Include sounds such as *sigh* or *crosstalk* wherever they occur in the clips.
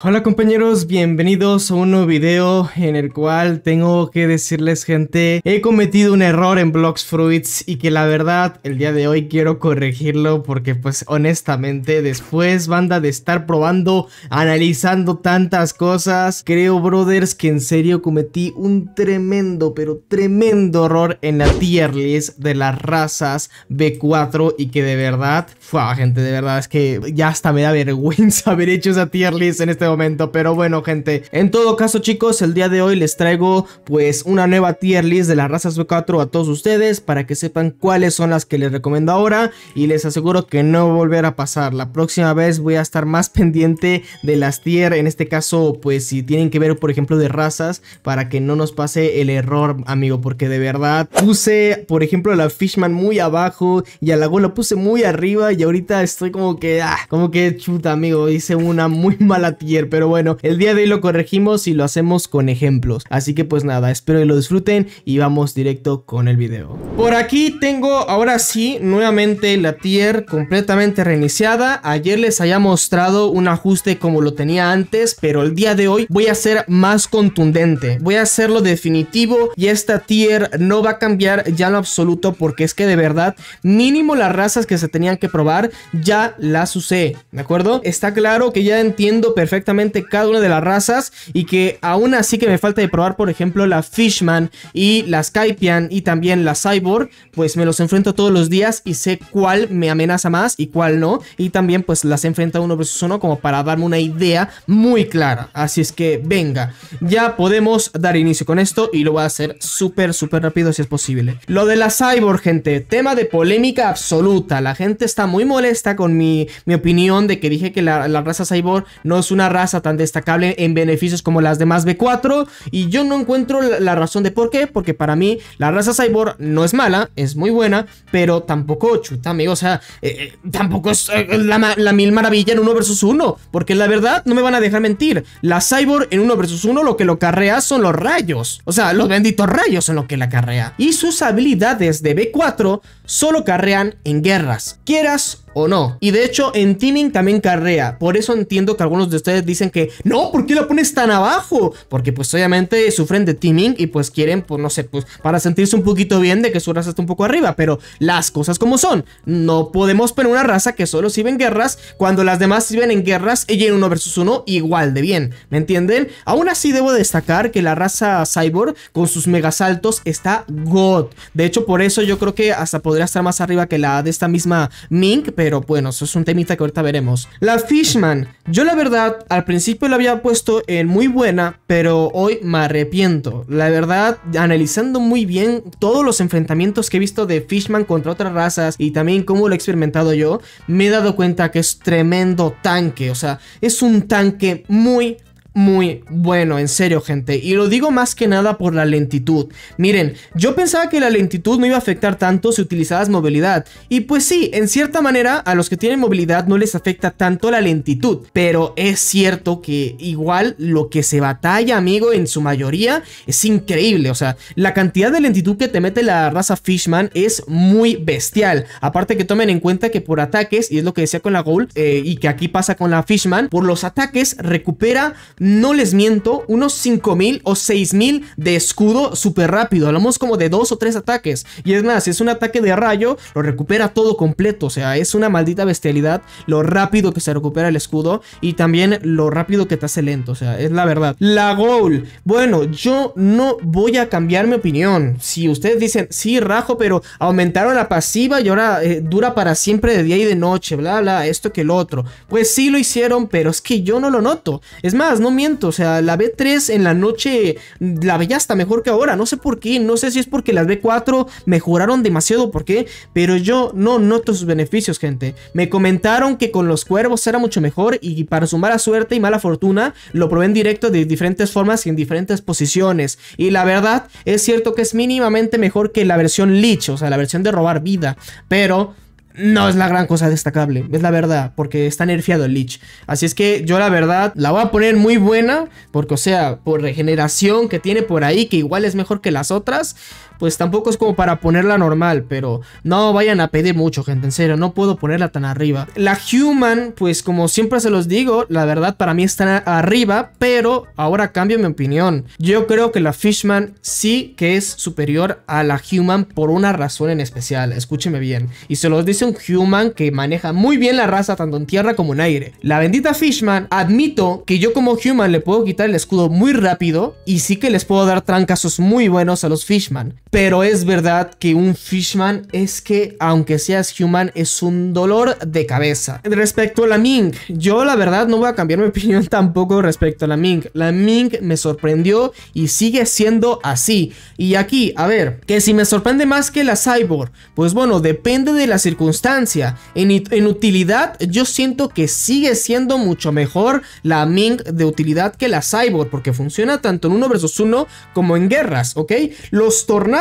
Hola compañeros, bienvenidos a un nuevo video en el cual tengo que decirles gente, he cometido un error en Blocks Fruits y que la verdad el día de hoy quiero corregirlo porque pues honestamente después banda de estar probando, analizando tantas cosas, creo brothers que en serio cometí un tremendo pero tremendo error en la tier list de las razas B4 y que de verdad, fue gente de verdad es que ya hasta me da vergüenza *laughs* haber hecho esa tier list en este momento. Pero bueno, gente. En todo caso, chicos, el día de hoy les traigo pues una nueva tier list de las razas de 4 a todos ustedes para que sepan cuáles son las que les recomiendo ahora. Y les aseguro que no volverá a pasar. La próxima vez voy a estar más *laughs* pendiente de las tier. En este caso, pues si tienen que ver, por ejemplo, de razas para que no nos pase el error, amigo. Porque de verdad puse, por ejemplo, la Fishman muy abajo y a la gola puse muy arriba y ahorita estoy como que, ah, como que chuta, amigo. Hice una muy mala tier pero bueno, el día de hoy lo corregimos y lo hacemos con ejemplos. Así que pues nada, espero que lo disfruten y vamos directo con el video. Por aquí tengo ahora sí nuevamente la tier completamente reiniciada. Ayer les había mostrado un ajuste como lo tenía antes, pero el día de hoy voy a ser más contundente. Voy a hacerlo definitivo y esta tier no va a cambiar ya en absoluto porque es que de verdad mínimo las razas que se tenían que probar ya las usé, ¿de acuerdo? Está claro que ya entiendo perfectamente cada una de las razas y que aún así que me falta de probar, por ejemplo, la Fishman y la Skypian y también la Cyborg, pues me los enfrento todos los días y sé cuál me amenaza más y cuál no. Y también pues las enfrenta uno versus uno como para darme una idea muy clara. Así es que venga, ya podemos dar inicio con esto y lo voy a hacer súper, súper rápido si es posible. Lo de la Cyborg, gente, tema de polémica absoluta. La gente está muy molesta con mi, mi opinión de que dije que la, la raza Cyborg no es una raza raza tan destacable en beneficios como las demás B4. Y yo no encuentro la razón de por qué, porque para mí la raza cyborg no es mala, es muy buena, pero tampoco chuta, amigo. O sea, eh, eh, tampoco es eh, la, mil maravilla en uno versus uno, porque la verdad no me van a dejar mentir. La cyborg en uno versus uno lo que lo carrea son los rayos. O sea, los benditos rayos son lo que la carrea. Y sus habilidades de B4 solo carrean en guerras. Quieras no. Y de hecho, en teaming también carrea. Por eso entiendo que algunos de ustedes dicen que, no, ¿por qué la pones tan abajo? Porque pues obviamente sufren de teaming y pues quieren, pues no sé, pues para sentirse un poquito bien de que su raza está un poco arriba. Pero las cosas como son. No podemos poner una raza que solo sirve en guerras cuando las demás sirven en guerras y en uno versus uno igual de bien. ¿Me entienden? Aún así debo destacar que la raza cyborg con sus megasaltos está god. De hecho, por eso yo creo que hasta podría estar más arriba que la de esta misma Mink, pero bueno, eso es un temita que ahorita veremos. La Fishman, yo la verdad al principio la había puesto en muy buena, pero hoy me arrepiento. La verdad, analizando muy bien todos los enfrentamientos que he visto de Fishman contra otras razas y también cómo lo he experimentado yo, me he dado cuenta que es tremendo tanque, o sea, es un tanque muy muy bueno, en serio gente. Y lo digo más que nada por la lentitud. Miren, yo pensaba que la lentitud no iba a afectar tanto si utilizabas movilidad. Y pues sí, en cierta manera a los que tienen movilidad no les afecta tanto la lentitud. Pero es cierto que igual lo que se batalla, amigo, en su mayoría es increíble. O sea, la cantidad de lentitud que te mete la raza Fishman es muy bestial. Aparte que tomen en cuenta que por ataques, y es lo que decía con la Gold, eh, y que aquí pasa con la Fishman, por los ataques recupera no les miento, unos 5000 o 6000 de escudo súper rápido. Hablamos como de dos o tres ataques. Y es más, si es un ataque de rayo, lo recupera todo completo. O sea, es una maldita bestialidad lo rápido que se recupera el escudo y también lo rápido que te hace lento. O sea, es la verdad. La goal. Bueno, yo no voy a cambiar mi opinión. Si ustedes dicen, sí, rajo, pero aumentaron la pasiva y ahora eh, dura para siempre de día y de noche, bla, bla, esto que el otro. Pues sí lo hicieron, pero es que yo no lo noto. Es más, no miento, o sea, la B3 en la noche la veía hasta mejor que ahora, no sé por qué, no sé si es porque las B4 mejoraron demasiado, por qué, pero yo no noto sus beneficios, gente. Me comentaron que con los cuervos era mucho mejor y para su mala suerte y mala fortuna lo probé en directo de diferentes formas y en diferentes posiciones. Y la verdad es cierto que es mínimamente mejor que la versión Lich, o sea, la versión de robar vida, pero no es la gran cosa destacable, es la verdad, porque está nerfeado el Lich. Así es que yo la verdad la voy a poner muy buena, porque o sea, por regeneración que tiene por ahí, que igual es mejor que las otras, pues tampoco es como para ponerla normal, pero no vayan a pedir mucho, gente, en serio, no puedo ponerla tan arriba. La Human, pues como siempre se los digo, la verdad para mí está arriba, pero ahora cambio mi opinión. Yo creo que la Fishman sí que es superior a la Human por una razón en especial, escúcheme bien. Y se los dice un Human que maneja muy bien la raza tanto en tierra como en aire. La bendita Fishman, admito que yo como Human le puedo quitar el escudo muy rápido y sí que les puedo dar trancazos muy buenos a los Fishman. Pero es verdad que un Fishman es que, aunque seas human, es un dolor de cabeza. Respecto a la Mink, yo la verdad no voy a cambiar mi *laughs* opinión tampoco respecto a la Mink. La Mink me sorprendió y sigue siendo así. Y aquí, a ver, que si me sorprende más que la Cyborg, pues bueno, depende de la circunstancia. En, utilidad, yo siento que sigue siendo mucho mejor la Mink de utilidad que la Cyborg, porque funciona tanto en uno versus uno como en guerras, ¿ok? Los tornados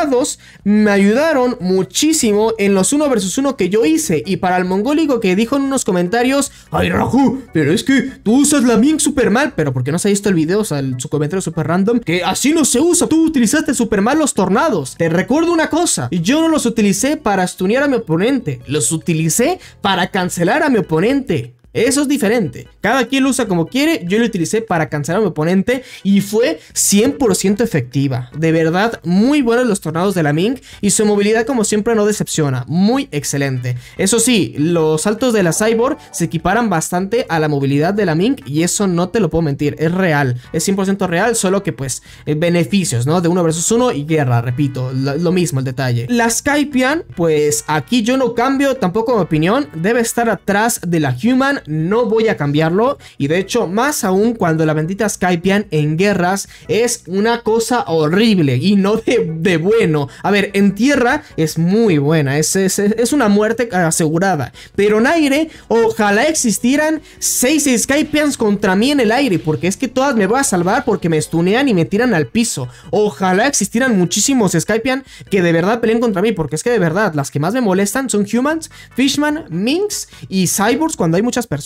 me ayudaron muchísimo en los 1 versus 1 que yo hice. Y para el mongólico que dijo en unos comentarios, ay Raju, pero es que tú usas la Mink super mal, pero porque no se ha visto el video, o sea, el, su comentario super random, que así no se usa, tú utilizaste super mal los tornados. Te recuerdo una cosa, yo no los utilicé para stunear a mi oponente, los utilicé para cancelar a mi oponente. Eso es diferente. Cada quien lo usa como quiere. Yo lo utilicé para cancelar a mi oponente y fue 100% efectiva. De verdad, muy buenos los tornados de la Mink y su movilidad como siempre no decepciona. Muy excelente. Eso sí, los saltos de la Cyborg se equiparan bastante a la movilidad de la Mink y eso no te lo puedo mentir. Es real. Es 100% real, solo que pues eh, beneficios, ¿no? De uno versus uno y guerra, repito. Lo, lo mismo el detalle. La Skypian, pues aquí yo no cambio tampoco mi opinión. Debe estar atrás de la Human no voy a cambiarlo. Y de hecho, más aún cuando la bendita Skypean en guerras es una cosa horrible y no de, bueno. A ver, en tierra es muy buena, es, una muerte asegurada. Pero en aire, ojalá existieran 6 Skypeans contra mí en el aire, porque es que todas me voy a salvar porque me estunean y me tiran al piso. Ojalá existieran muchísimos Skypeans que de verdad peleen contra mí, porque es que de verdad las que más me molestan son Humans, Fishman, Minx y Cyborgs cuando hay muchas personas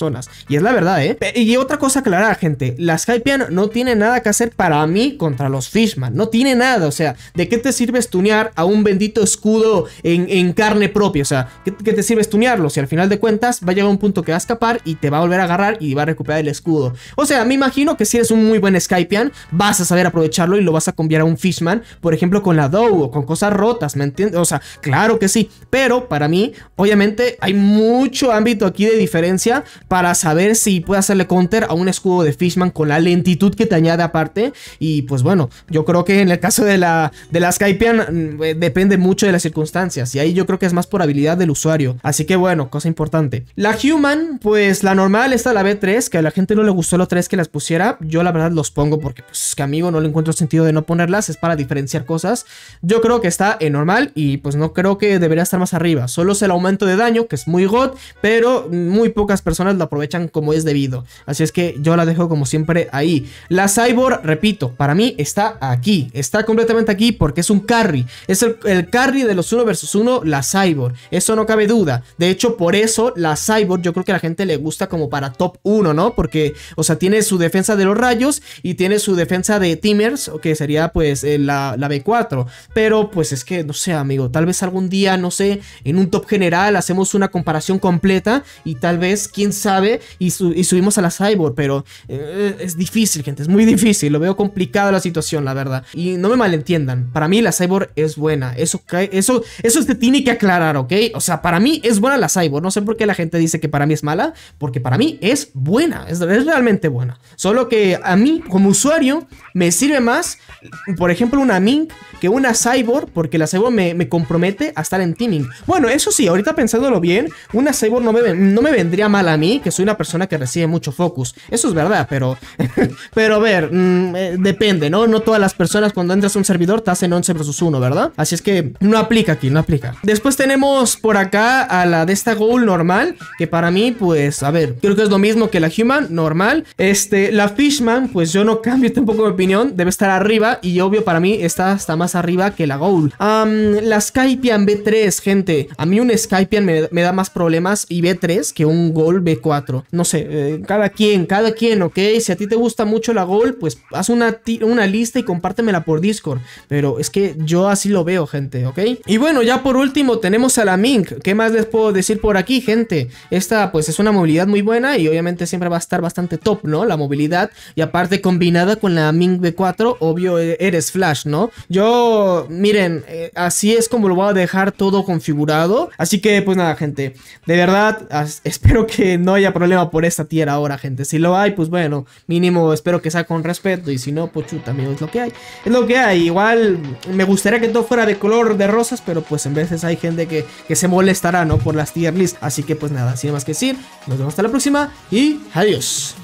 y es la verdad, ¿eh? Y otra cosa clara, gente. La Skypean no tiene nada que hacer para mí contra los Fishman. No tiene nada. O sea, ¿de qué te sirve tunear a un bendito escudo en, carne propia? O sea, ¿qué, te sirve tunearlo? Si al final de cuentas va a llegar un punto que va a escapar y te va a volver a agarrar y va a recuperar el escudo. O sea, me imagino que si eres un muy buen Skypean, vas a saber aprovecharlo y lo vas a cambiar a un Fishman, por ejemplo, con la Dow o con cosas rotas, ¿me entiendes? O sea, claro que sí, pero para mí, obviamente, hay mucho ámbito aquí de diferencia para saber si puede hacerle counter a un escudo de Fishman con la lentitud que te añade aparte. Y pues bueno, yo creo que en el caso de la, de la Skypean mm, eh, depende mucho de las circunstancias. Y ahí yo creo que es más por habilidad del usuario. Así que bueno, cosa importante. La Human, pues la normal está la B3, que a la gente no le gustó lo 3 que las pusiera. Yo la verdad los pongo porque pues que amigo no le encuentro sentido de no ponerlas. Es para diferenciar cosas. Yo creo que está en normal y pues no creo que debería estar más arriba. Solo es el aumento de daño, que es muy god, pero muy pocas personas lo aprovechan como es debido. Así es que yo la dejo como siempre ahí. La Cyborg, repito, para mí está aquí. Está completamente aquí porque es un carry. Es el, carry de los 1 versus 1, la Cyborg. Eso no cabe duda. De hecho, por eso la Cyborg yo creo que a la gente le gusta como para top 1, ¿no? Porque, o sea, tiene su defensa de los rayos y tiene su defensa de Timers, que sería pues eh, la, la B4. Pero pues es que, no sé, amigo, tal vez algún día, no sé, en un top general hacemos una comparación completa y tal vez, quién sabe, y, subimos a la cyborg, pero eh, es difícil, gente, es muy difícil, lo veo complicado la situación, la verdad. Y no me malentiendan, para mí la cyborg es buena, eso, eso, eso tiene que aclarar, ¿ok? O sea, para mí es buena la cyborg, no sé por qué la gente dice que para mí es mala, porque para mí es buena, es, realmente buena. Solo que a mí, como usuario, me sirve más, por ejemplo, una Mink que una cyborg, porque la cyborg me, compromete a estar en teaming. Bueno, eso sí, ahorita pensándolo bien, una cyborg no me, no me vendría mal a que soy una persona que recibe mucho focus. Eso es verdad, pero. *laughs* pero a ver, mm, eh, depende, ¿no? No todas las personas cuando entras a un servidor te hacen 11 versus 1, ¿verdad? Así es que no aplica aquí, no aplica. Después tenemos por acá a la de esta goal normal, que para mí, pues, a ver, creo que es lo mismo que la human, normal. Este, la fishman, pues yo no *laughs* cambio tampoco mi opinión, debe estar arriba y obvio para mí está hasta más arriba que la goal. la Skypian B3, gente, a mí un Skypian me, da más problemas y B3 que un goal b 4 No sé, eh, cada quien, cada quien, ¿ok? Si a ti te gusta mucho la Gol, pues haz una, una lista y compártemela por Discord. Pero es que yo así lo veo, gente, ¿ok? Y bueno, ya por último tenemos a la Mink. ¿Qué más les puedo decir por aquí, gente? Esta pues es una movilidad muy buena y obviamente siempre va a estar bastante top, ¿no? La movilidad y aparte combinada con la Mink B4, obvio e, eres Flash, ¿no? Yo, miren, eh, así es como lo voy a dejar todo configurado. Así que pues nada, gente, de verdad *laughs* espero que no haya problema por esta tierra ahora, gente. Si lo hay, pues bueno, mínimo espero que sea con respeto. Y si no, pues chuta, amigo, es lo que hay. Es lo que hay. Igual me gustaría que todo fuera de color de rosas, pero pues en veces hay gente que, que se molestará, ¿no? Por las tier list. Así que pues nada, sin más que decir, nos vemos hasta la próxima y adiós.